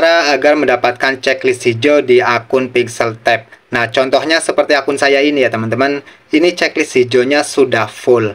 cara agar mendapatkan checklist hijau di akun Pixel Tab. Nah, contohnya seperti akun saya ini ya, teman-teman. Ini checklist hijaunya sudah full.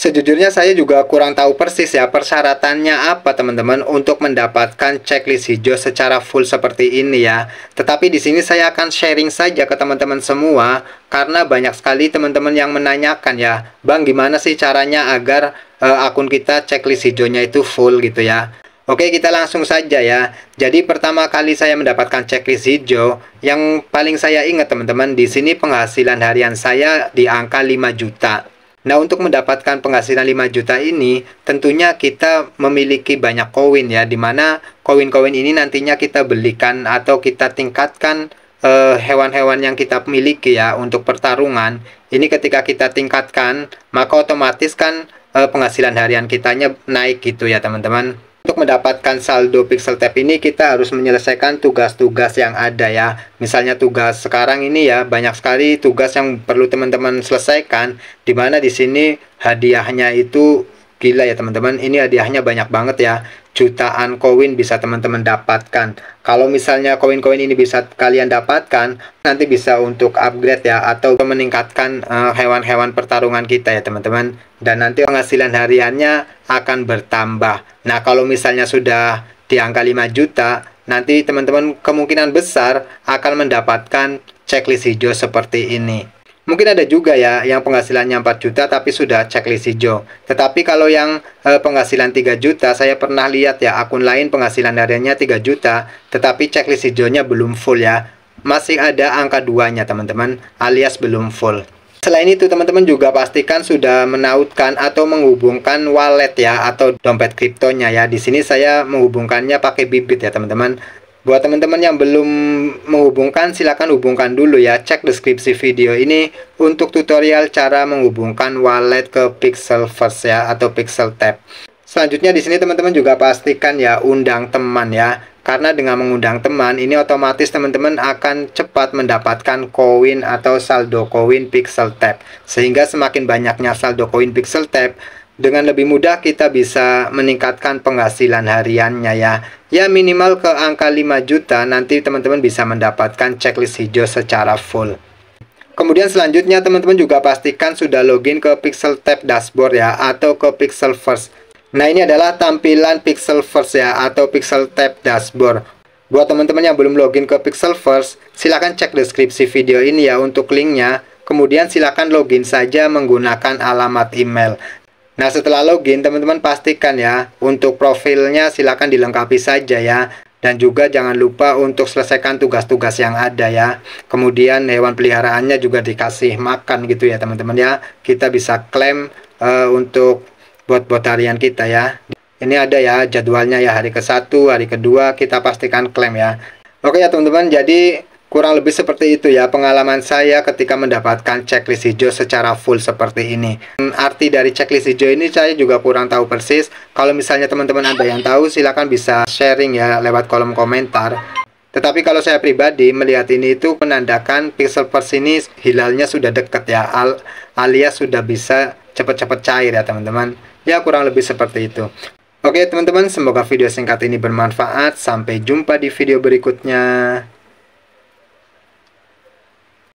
Sejujurnya saya juga kurang tahu persis ya persyaratannya apa teman-teman untuk mendapatkan checklist hijau secara full seperti ini ya. Tetapi di sini saya akan sharing saja ke teman-teman semua karena banyak sekali teman-teman yang menanyakan ya, Bang gimana sih caranya agar uh, akun kita checklist hijaunya itu full gitu ya. Oke, kita langsung saja ya. Jadi pertama kali saya mendapatkan checklist hijau, yang paling saya ingat teman-teman, di sini penghasilan harian saya di angka 5 juta. Nah, untuk mendapatkan penghasilan 5 juta ini, tentunya kita memiliki banyak koin ya, dimana koin-koin ini nantinya kita belikan atau kita tingkatkan eh, hewan-hewan yang kita miliki ya untuk pertarungan. Ini ketika kita tingkatkan, maka otomatis kan eh, penghasilan harian kitanya naik gitu ya teman-teman. Untuk mendapatkan saldo pixel tab ini kita harus menyelesaikan tugas-tugas yang ada ya. Misalnya tugas sekarang ini ya banyak sekali tugas yang perlu teman-teman selesaikan di mana di sini hadiahnya itu Gila ya teman-teman, ini hadiahnya banyak banget ya. Jutaan koin bisa teman-teman dapatkan. Kalau misalnya koin-koin ini bisa kalian dapatkan, nanti bisa untuk upgrade ya atau meningkatkan eh, hewan-hewan uh, pertarungan kita ya teman-teman. Dan nanti penghasilan hariannya akan bertambah. Nah, kalau misalnya sudah di angka 5 juta, nanti teman-teman kemungkinan besar akan mendapatkan checklist hijau seperti ini. Mungkin ada juga ya yang penghasilannya 4 juta tapi sudah checklist hijau. Tetapi kalau yang e, penghasilan 3 juta, saya pernah lihat ya akun lain penghasilan hariannya 3 juta, tetapi checklist hijaunya belum full ya. Masih ada angka duanya teman-teman, alias belum full. Selain itu, teman-teman juga pastikan sudah menautkan atau menghubungkan wallet ya atau dompet kriptonya ya. Di sini saya menghubungkannya pakai Bibit ya, teman-teman. Buat teman-teman yang belum menghubungkan, silakan hubungkan dulu ya. Cek deskripsi video ini untuk tutorial cara menghubungkan wallet ke Pixel First ya atau Pixel Tab. Selanjutnya di sini teman-teman juga pastikan ya undang teman ya. Karena dengan mengundang teman, ini otomatis teman-teman akan cepat mendapatkan koin atau saldo koin Pixel Tab. Sehingga semakin banyaknya saldo koin Pixel Tab, dengan lebih mudah kita bisa meningkatkan penghasilan hariannya ya. Ya minimal ke angka 5 juta nanti teman-teman bisa mendapatkan checklist hijau secara full. Kemudian selanjutnya teman-teman juga pastikan sudah login ke Pixel Tab Dashboard ya atau ke Pixel First. Nah ini adalah tampilan Pixel First ya atau Pixel Tab Dashboard. Buat teman-teman yang belum login ke Pixel First, silahkan cek deskripsi video ini ya untuk linknya. Kemudian silakan login saja menggunakan alamat email. Nah setelah login teman-teman pastikan ya untuk profilnya silahkan dilengkapi saja ya dan juga jangan lupa untuk selesaikan tugas-tugas yang ada ya kemudian hewan peliharaannya juga dikasih makan gitu ya teman-teman ya kita bisa klaim uh, untuk bot-bot harian kita ya ini ada ya jadwalnya ya hari ke-1 hari kedua kita pastikan klaim ya Oke ya teman-teman jadi Kurang lebih seperti itu ya pengalaman saya ketika mendapatkan checklist hijau secara full seperti ini. Hmm, arti dari checklist hijau ini saya juga kurang tahu persis. Kalau misalnya teman-teman ada yang tahu silahkan bisa sharing ya lewat kolom komentar. Tetapi kalau saya pribadi melihat ini itu menandakan pixel per sini hilalnya sudah dekat ya al alias sudah bisa cepat-cepat cair ya teman-teman. Ya kurang lebih seperti itu. Oke teman-teman, semoga video singkat ini bermanfaat. Sampai jumpa di video berikutnya.